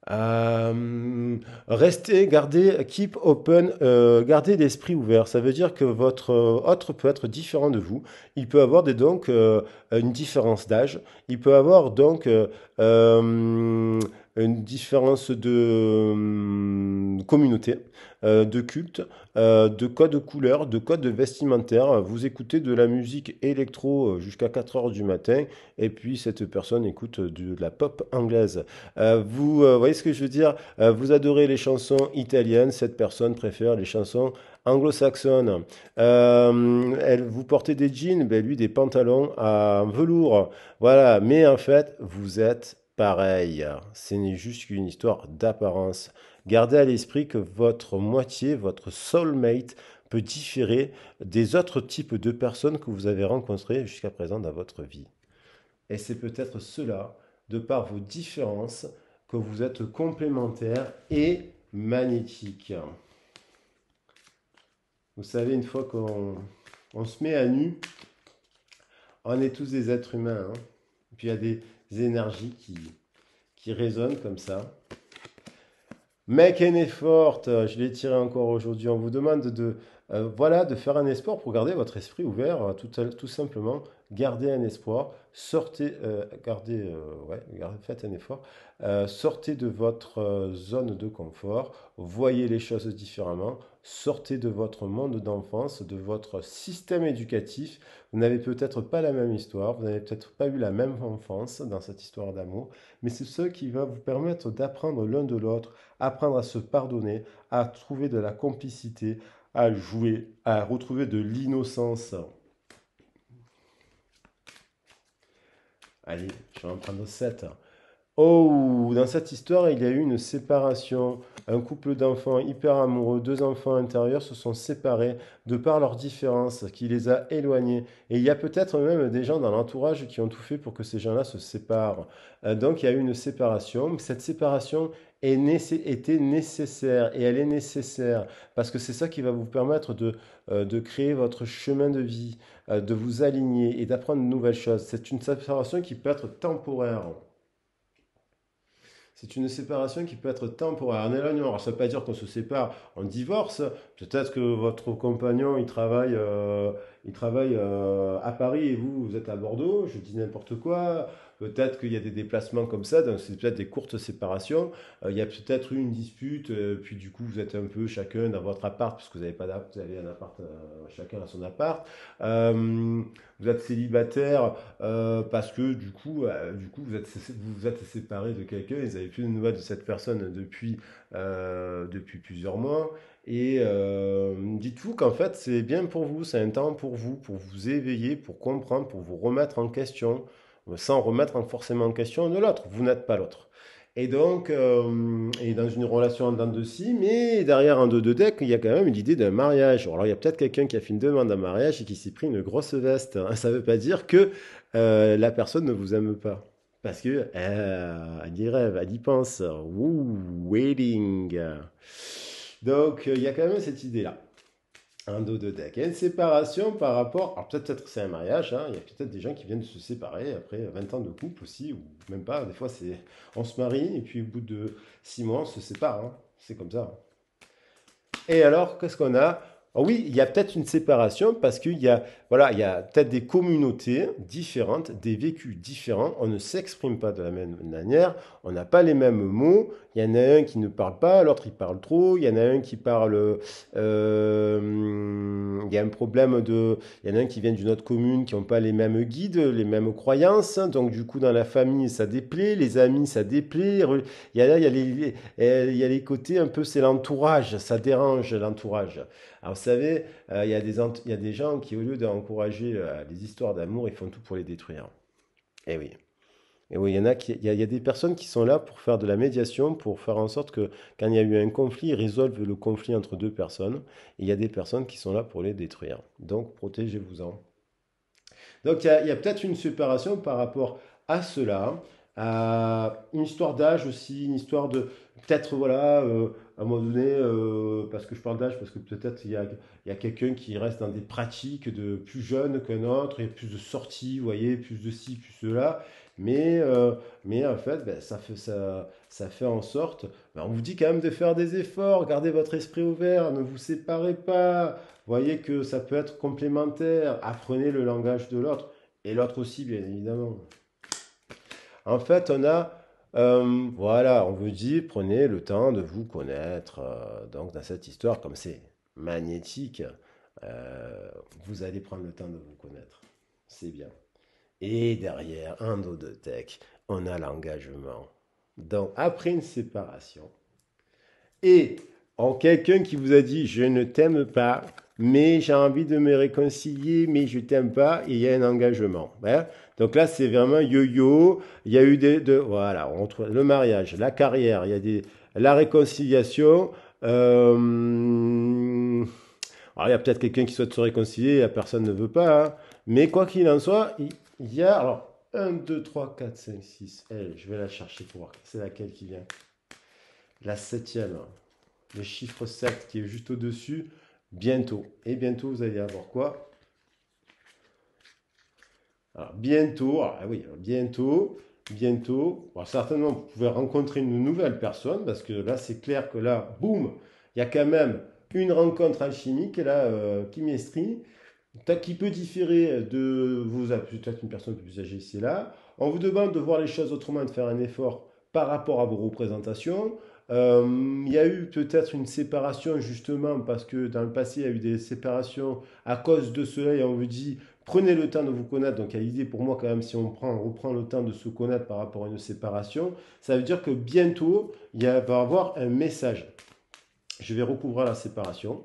euh, restez, gardez, keep open, euh, gardez l'esprit ouvert. Ça veut dire que votre euh, autre peut être différent de vous. Il peut avoir des, donc une différence d'âge. Il peut avoir donc une différence de hum, communauté, euh, de culte, euh, de code couleur, de code vestimentaire. Vous écoutez de la musique électro euh, jusqu'à 4 heures du matin et puis cette personne écoute de la pop anglaise. Vous voyez ce que je veux dire Vous adorez les chansons italiennes, cette personne préfère les chansons anglo saxonnes elle vous portez des jeans, ben lui des pantalons à velours. Voilà, mais en fait, vous êtes pareil. Ce n'est juste qu'une histoire d'apparence. Gardez à l'esprit que votre moitié, votre soulmate, peut différer des autres types de personnes que vous avez rencontrées jusqu'à présent dans votre vie. Et c'est peut-être cela, de par vos différences, que vous êtes complémentaires et magnétiques. Vous savez, une fois qu'on se met à nu, on est tous des êtres humains. Hein. Puis il y a des, énergies qui, qui résonnent comme ça. Make an effort, je l'ai tiré encore aujourd'hui. On vous demande de, euh, voilà, de faire un espoir pour garder votre esprit ouvert, euh, tout, simplement. Gardez un espoir, sortez, euh, faites un effort, sortez de votre zone de confort, voyez les choses différemment, Sortez de votre monde d'enfance, de votre système éducatif. Vous n'avez peut-être pas la même histoire, vous n'avez peut-être pas eu la même enfance dans cette histoire d'amour, mais c'est ce qui va vous permettre d'apprendre l'un de l'autre, apprendre à se pardonner, à trouver de la complicité, à jouer, à retrouver de l'innocence. Allez, je vais en prendre 7. Oh, dans cette histoire, il y a eu une séparation. Un couple d'enfants hyper amoureux, deux enfants intérieurs se sont séparés de par leurs différences qui les a éloignés. Et il y a peut-être même des gens dans l'entourage qui ont tout fait pour que ces gens-là se séparent. Euh, donc il y a eu une séparation. Cette séparation était nécessaire et elle est nécessaire parce que c'est ça qui va vous permettre de, euh, de créer votre chemin de vie, euh, de vous aligner et d'apprendre de nouvelles choses. C'est une séparation qui peut être temporaire c'est une séparation qui peut être temporaire. un éloignement, alors ça ne veut pas dire qu'on se sépare en divorce. Peut-être que votre compagnon, il travaille, euh, il travaille euh, à Paris et vous, vous êtes à Bordeaux. Je dis n'importe quoi. Peut-être qu'il y a des déplacements comme ça, donc c'est peut-être des courtes séparations. Euh, il y a peut-être eu une dispute, euh, puis du coup vous êtes un peu chacun dans votre appart, puisque vous n'avez pas vous avez un appart, euh, chacun à son appart. vous êtes célibataire parce que du coup, du coup vous êtes vous, vous êtes séparé de quelqu'un, vous n'avez plus de nouvelles de cette personne depuis depuis plusieurs mois. Et dites-vous qu'en fait, c'est bien pour vous, c'est un temps pour vous, pour vous éveiller, pour comprendre, pour vous remettre en question sans remettre forcément en question de l'autre. Vous n'êtes pas l'autre. Et donc, euh, et dans une relation en dents de scie, mais derrière un deux deux deck, il y a quand même l'idée d'un mariage. Alors, il y a peut-être quelqu'un qui a fait une demande en mariage et qui s'est pris une grosse veste. Hein. Ça ne veut pas dire que euh, la personne ne vous aime pas. Parce que, euh, elle y rêve, elle y pense. Ouh, waiting. Donc, il y a quand même cette idée-là un dos Il y a une séparation par rapport. Alors peut-être, que c'est un mariage, hein. il y a peut-être des gens qui viennent de se séparer après 20 ans de couple aussi, ou même pas. Des fois, c'est on se marie et puis au bout de 6 mois, on se sépare. Hein. C'est comme ça. Et alors, qu'est-ce qu'on a ah oui, il y a peut-être une séparation parce qu'il y a, voilà, il y a peut-être des communautés différentes, des vécus différents. On ne s'exprime pas de la même manière, on n'a pas les mêmes mots. Il y en a un qui ne parle pas, l'autre il parle trop. Il y en a un qui parle. Euh, il y a un problème de. Il y en a un qui vient d'une autre commune, qui n'ont pas les mêmes guides, les mêmes croyances. Donc du coup, dans la famille, ça déplaît. Les amis, ça déplaît. Il y a, il y il y a les côtés un peu, c'est l'entourage, ça dérange l'entourage. Alors vous savez, euh, il y, y, a des gens qui, au lieu d'encourager euh, les histoires d'amour, ils font tout pour les détruire. Eh oui. Et eh oui, il y en a il y, a des personnes qui sont là pour faire de la médiation, pour faire en sorte que quand il y a eu un conflit, ils résolvent le conflit entre deux personnes. Et il y a des personnes qui sont là pour les détruire. Donc protégez-vous-en. Donc il y a, a peut-être une séparation par rapport à cela, à euh, une histoire d'âge aussi, une histoire de, peut-être, voilà, euh, à un moment donné, euh, parce que je parle d'âge, parce que peut-être il y a, y a quelqu'un qui reste dans des pratiques de plus jeune qu'un autre, et plus de sorties, vous voyez, plus de ci, plus de là. Mais, euh, mais en fait, ben, ça, fait ça, ça fait en sorte, ben, on vous dit quand même de faire des efforts, gardez votre esprit ouvert, ne vous séparez pas, voyez que ça peut être complémentaire, apprenez le langage de l'autre, et l'autre aussi, bien évidemment. En fait, on a euh, voilà, on vous dit, prenez le temps de vous connaître. Euh, donc dans cette histoire, comme c'est magnétique, euh, vous allez prendre le temps de vous connaître. C'est bien. Et derrière, un dos de tech, on a l'engagement. Donc après une séparation, et en quelqu'un qui vous a dit je ne t'aime pas, mais j'ai envie de me réconcilier, mais je t'aime pas, il y a un engagement. Hein. Donc là, c'est vraiment yo-yo. Il y a eu des, voilà, entre le mariage, la carrière, il y a des, la réconciliation. Euh, il y a peut-être quelqu'un qui souhaite se réconcilier, la personne ne veut pas. Hein. mais quoi qu'il en soit, il y a, alors, 1, 2, 3, 4, 5, 6. Elle, je vais la chercher pour voir c'est laquelle qui vient. La septième. Le chiffre 7 qui est juste au-dessus bientôt. Et bientôt, vous allez avoir quoi alors, bientôt, ah, ah oui, bientôt, bientôt, certainement, vous pouvez rencontrer une nouvelle personne, parce que là, c'est clair que là, boum, il y a quand même une rencontre alchimique, et là, euh, chimistrie, qui peut différer de vous, peut-être une personne plus âgée, c'est là. On vous demande de voir les choses autrement, de faire un effort par rapport à vos représentations. Euh, il y a eu peut-être une séparation justement parce que dans le passé il y a eu des séparations à cause de cela et on vous dit prenez le temps de vous connaître. Donc, a l'idée pour moi, quand même, si on, prend, reprend le temps de se connaître par rapport à une séparation, ça veut dire que bientôt, il va y avoir un message. Je vais recouvrir la séparation.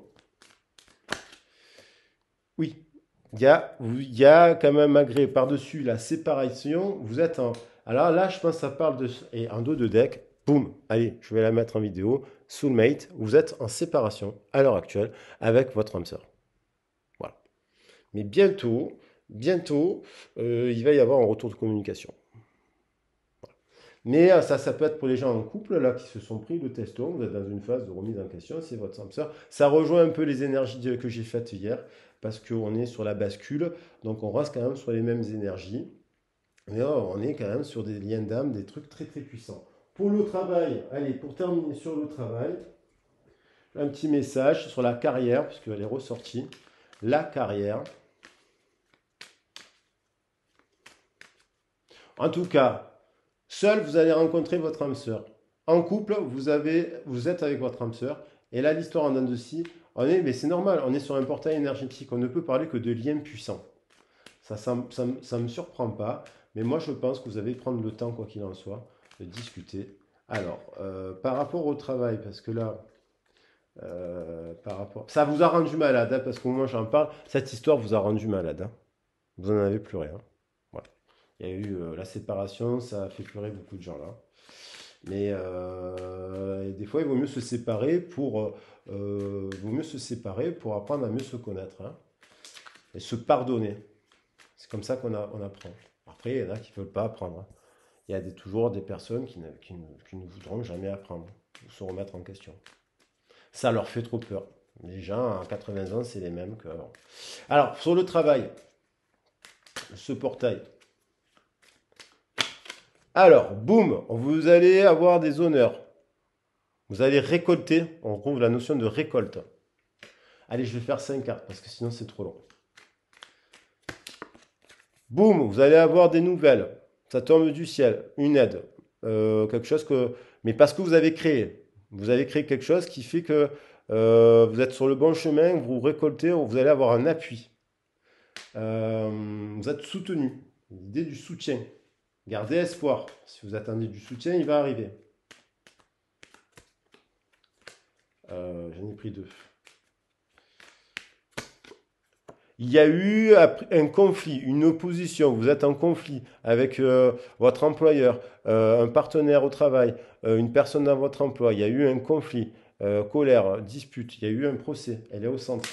Oui, il y a, quand même, malgré par-dessus la séparation, vous êtes en. Alors là, je pense que ça parle de. Et en dos de deck, boum, allez, je vais la mettre en vidéo. Soulmate, vous êtes en séparation à l'heure actuelle avec votre âme sœur. Voilà. Mais bientôt, bientôt, euh, il va y avoir un retour de communication. Mais euh, ça, ça peut être pour les gens en couple là qui se sont pris le testo. Vous êtes dans une phase de remise en question, c'est votre âme sœur. Ça rejoint un peu les énergies que j'ai faites hier parce qu'on est sur la bascule, donc on reste quand même sur les mêmes énergies. Mais oh, on est quand même sur des liens d'âme, des trucs très très puissants. Pour le travail, allez, pour terminer sur le travail, un petit message sur la carrière, puisqu'elle est ressortie. La carrière. En tout cas, seul, vous allez rencontrer votre âme sœur. En couple, vous, avez, vous êtes avec votre âme sœur. Et là, l'histoire en de si, on est, mais c'est normal, on est sur un portail énergétique. On ne peut parler que de liens puissants. Ça ne ça, me surprend pas. Mais moi, je pense que vous allez prendre le temps, quoi qu'il en soit, discuter. Alors, euh, par rapport au travail, parce que là, euh, par rapport... Ça vous a rendu malade, hein, parce qu'au moins j'en parle. Cette histoire vous a rendu malade. Hein. Vous n'en avez plus rien. Hein. Il y a eu euh, la séparation, ça a fait pleurer beaucoup de gens là. Mais des fois, il vaut mieux se séparer pour, vaut mieux se séparer pour apprendre à mieux se connaître et se pardonner. C'est comme ça qu'on apprend. Après, il y en a qui ne veulent pas apprendre il y a toujours des personnes qui, ne voudront jamais apprendre ou se remettre en question. Ça leur fait trop peur. Les gens, à 80 ans, c'est les mêmes qu'avant. Alors, sur le travail, ce portail. Alors, boum, vous allez avoir des honneurs. Vous allez récolter, on retrouve la notion de récolte. Allez, je vais faire 5 cartes parce que sinon c'est trop long. Boum, vous allez avoir des nouvelles ça tombe du ciel, une aide, euh, quelque chose que, mais parce que vous avez créé, vous avez créé quelque chose qui fait que euh, vous êtes sur le bon chemin, vous récoltez, vous allez avoir un appui, euh, vous êtes soutenu, l'idée du soutien, gardez espoir, si vous attendez du soutien, il va arriver. J'en ai pris deux il y a eu un conflit, une opposition, vous êtes en conflit avec euh, votre employeur, euh, un partenaire au travail, euh, une personne dans votre emploi, il y a eu un conflit, colère, dispute, il y a eu un procès, elle est au centre.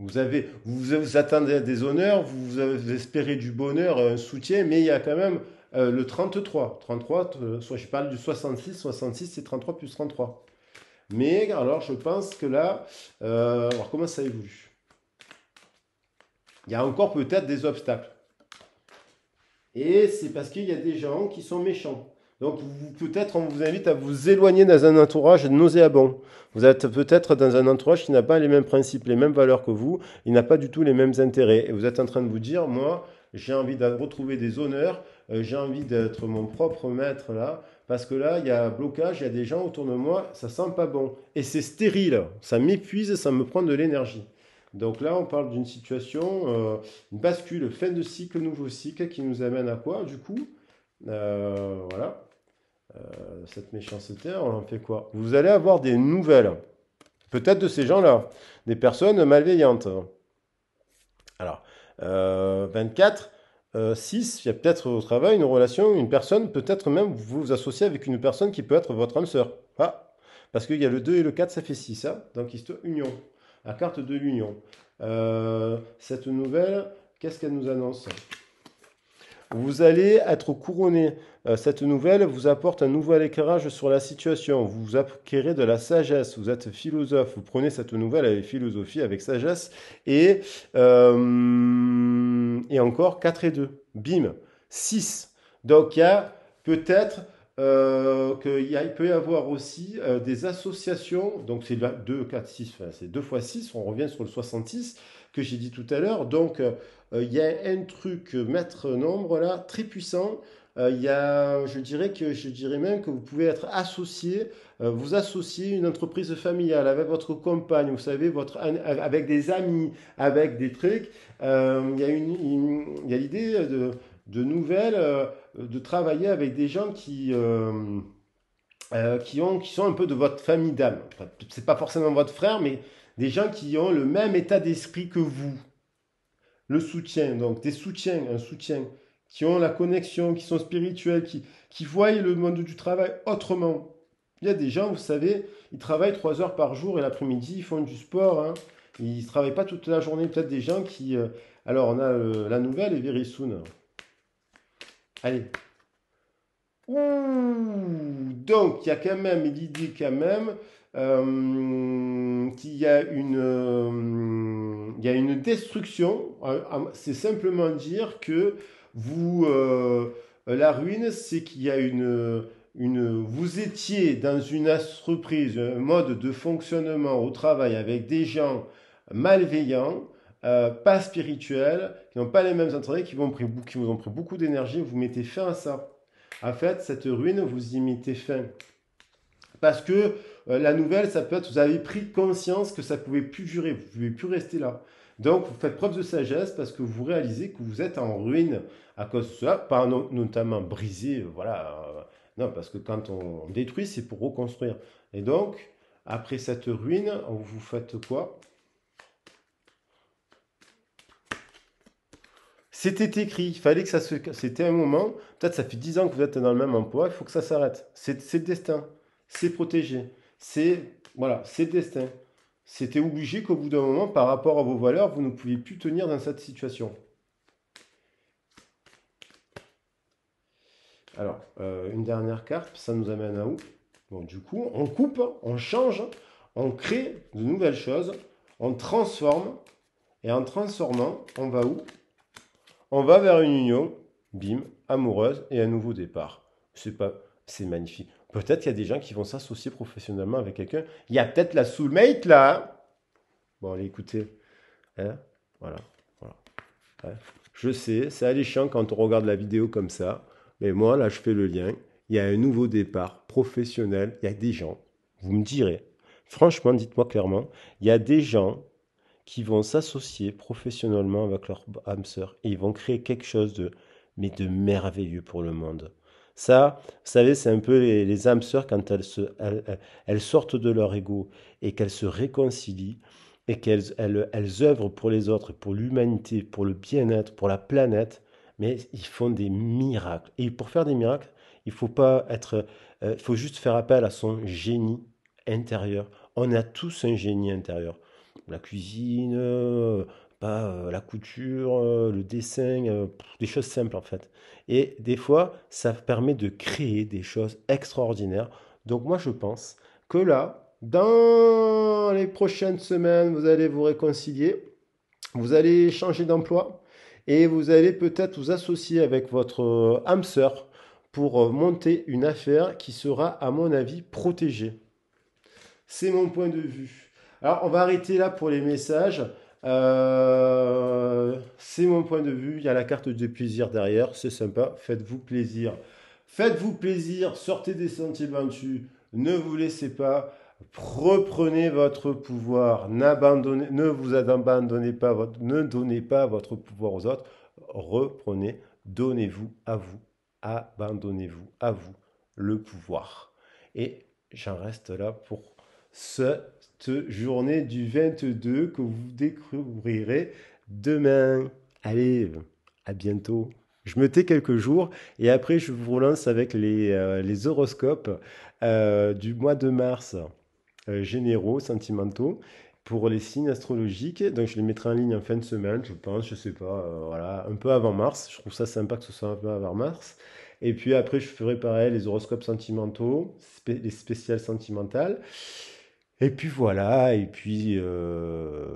Vous, avez, vous attendez à des honneurs, vous, vous espérez du bonheur, un soutien, mais il y a quand même euh, le 33. 33, euh, soit je parle du 66, 66 c'est 33 plus 33. Mais alors je pense que là, euh, alors comment ça évolue Il y a encore peut-être des obstacles. Et c'est parce qu'il y a des gens qui sont méchants. Donc peut-être on vous invite à vous éloigner dans un entourage nauséabond. Vous êtes peut-être dans un entourage qui n'a pas les mêmes principes, les mêmes valeurs que vous, il n'a pas du tout les mêmes intérêts. Et vous êtes en train de vous dire, moi, j'ai envie de retrouver des honneurs, euh, j'ai envie d'être mon propre maître là, parce que là, il y a blocage, il y a des gens autour de moi, ça sent pas bon. Et c'est stérile, ça m'épuise, ça me prend de l'énergie. Donc là, on parle d'une situation, euh, une bascule, fin de cycle, nouveau cycle, qui nous amène à quoi Du coup, euh, voilà, cette méchanceté, on en fait quoi Vous allez avoir des nouvelles, peut-être de ces gens-là, des personnes malveillantes. Alors, 24, euh, il y a peut-être au travail une relation, une personne, peut-être même vous vous associez avec une personne qui peut être votre âme sœur. Ah, parce qu'il y a le 2 et le 4, ça fait 6, ça. Hein. donc histoire union, la carte de l'union. Euh, cette nouvelle, qu'est-ce qu'elle nous annonce vous allez être couronné. Euh, cette nouvelle vous apporte un nouvel éclairage sur la situation. Vous acquérez de la sagesse. Vous êtes philosophe. Vous prenez cette nouvelle avec philosophie, avec sagesse. Et euh, et encore 4 et 2. Bim. 6. Donc il y a peut-être euh, qu'il peut y avoir aussi euh, des associations, donc c'est 2, 4, 6, c'est 2 fois 6, on revient sur le 66 que j'ai dit tout à l'heure. Donc euh, il y a un truc maître nombre là, très puissant. je dirais que je dirais même que vous pouvez être associé euh, vous associez une entreprise familiale avec votre compagne, vous savez, avec des amis, avec des trucs, euh, il y a, l'idée de, nouvelles, euh, de travailler avec des gens qui... qui, ont, qui sont un peu de votre famille d'âme. Ce n'est pas forcément votre frère, mais des gens qui ont le même état d'esprit que vous. Le soutien, donc des soutiens, un soutien, qui ont la connexion, qui sont spirituels, qui, qui voient le monde du travail autrement. Il y a des gens, vous savez, ils travaillent trois heures par jour et l'après-midi, ils font du sport. Hein. Ils ne travaillent pas toute la journée. Peut-être des gens qui. Euh, alors, on a euh, la nouvelle et very soon. Allez. Donc, il y a quand même l'idée, quand même, euh, qu'il y a une. il y a une destruction. C'est simplement dire que vous. la ruine, c'est qu'il y a une une, vous étiez dans une entreprise, un mode de fonctionnement au travail avec des gens malveillants, euh, pas spirituels, qui n'ont pas les mêmes intérêts, qui, pris, qui vous ont pris beaucoup d'énergie, vous mettez fin à ça. En fait, cette ruine, vous y mettez fin. Parce que euh, la nouvelle, ça peut être, vous avez pris conscience que ça ne pouvait plus durer, vous ne pouvez plus rester là. Donc, vous faites preuve de sagesse parce que vous réalisez que vous êtes en ruine à cause de ça, par notamment brisé, voilà, non, parce que quand on détruit, c'est pour reconstruire. Et donc, après cette ruine, vous faites quoi C'était écrit, il fallait que ça se... C'était un moment, peut-être ça fait 10 ans que vous êtes dans le même emploi, il faut que ça s'arrête. C'est le destin, c'est protégé, c'est... Voilà, c'est le destin. C'était obligé qu'au bout d'un moment, par rapport à vos valeurs, vous ne pouviez plus tenir dans cette situation. Alors, euh, une dernière carte, ça nous amène à où Bon, du coup, on coupe, on change, on crée de nouvelles choses, on transforme, et en transformant, on va où On va vers une union, bim, amoureuse et un nouveau départ. C'est pas, c'est magnifique. Peut-être qu'il y a des gens qui vont s'associer professionnellement avec quelqu'un. Il y a peut-être la soulmate là. bon, allez, écoutez, hein voilà, voilà. Hein. Je sais, c'est alléchant quand on regarde la vidéo comme ça. Mais moi, là, je fais le lien. Il y a un nouveau départ professionnel. Il y a des gens, vous me direz, franchement, dites-moi clairement, il y a des gens qui vont s'associer professionnellement avec leur âme sœur et ils vont créer quelque chose de, mais de merveilleux pour le monde. Ça, vous savez, c'est un peu les, âmes sœurs quand elles, sortent de leur ego et qu'elles se réconcilient et qu'elles œuvrent pour les autres, pour l'humanité, pour le bien-être, pour la planète mais ils font des miracles. Et pour faire des miracles, il faut pas être, euh, faut juste faire appel à son génie intérieur. On a tous un génie intérieur. La cuisine, euh, euh, la couture, le dessin, des choses simples en fait. Et des fois, ça permet de créer des choses extraordinaires. Donc moi, je pense que là, dans les prochaines semaines, vous allez vous réconcilier, vous allez changer d'emploi, et vous allez peut-être vous associer avec votre euh, âme pour euh, monter une affaire qui sera, à mon avis, protégée. C'est mon point de vue. Alors, on va arrêter là pour les messages. Euh, c'est mon point de vue. Il y a la carte de plaisir derrière. C'est sympa. Faites-vous plaisir. Faites-vous plaisir. Sortez des sentiers battus. Ne vous laissez pas reprenez votre pouvoir, n'abandonnez, ne vous abandonnez pas, ne donnez pas votre pouvoir aux autres, reprenez, donnez-vous à vous, abandonnez-vous à vous le pouvoir. Et j'en reste là pour cette journée du 22 que vous découvrirez demain. Allez, à bientôt. Je me tais quelques jours et après je vous relance avec les, euh, horoscopes euh, du mois de mars. Euh, généraux, sentimentaux pour les signes astrologiques. Donc je les mettrai en ligne en fin de semaine, je pense, je sais pas, euh, voilà, un peu avant mars. Je trouve ça sympa que ce soit un peu avant mars. Et puis après, je ferai pareil les horoscopes sentimentaux, les spéciales sentimentales. Et puis voilà, et puis euh,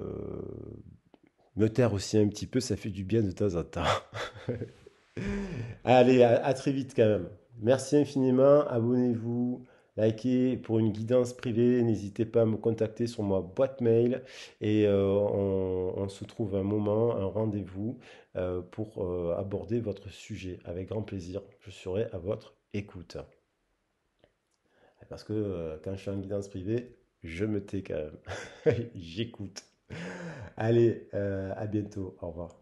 me taire aussi un petit peu, ça fait du bien de temps en temps. (laughs) Allez, à, très vite quand même. Merci infiniment, abonnez-vous. Likez pour une guidance privée. N'hésitez pas à me contacter sur ma boîte mail. Et euh, on, se trouve un moment, un rendez-vous euh, pour euh, aborder votre sujet. Avec grand plaisir, je serai à votre écoute. Parce que quand je suis en guidance privée, je me tais quand même. (laughs) J'écoute. Allez, à bientôt. Au revoir.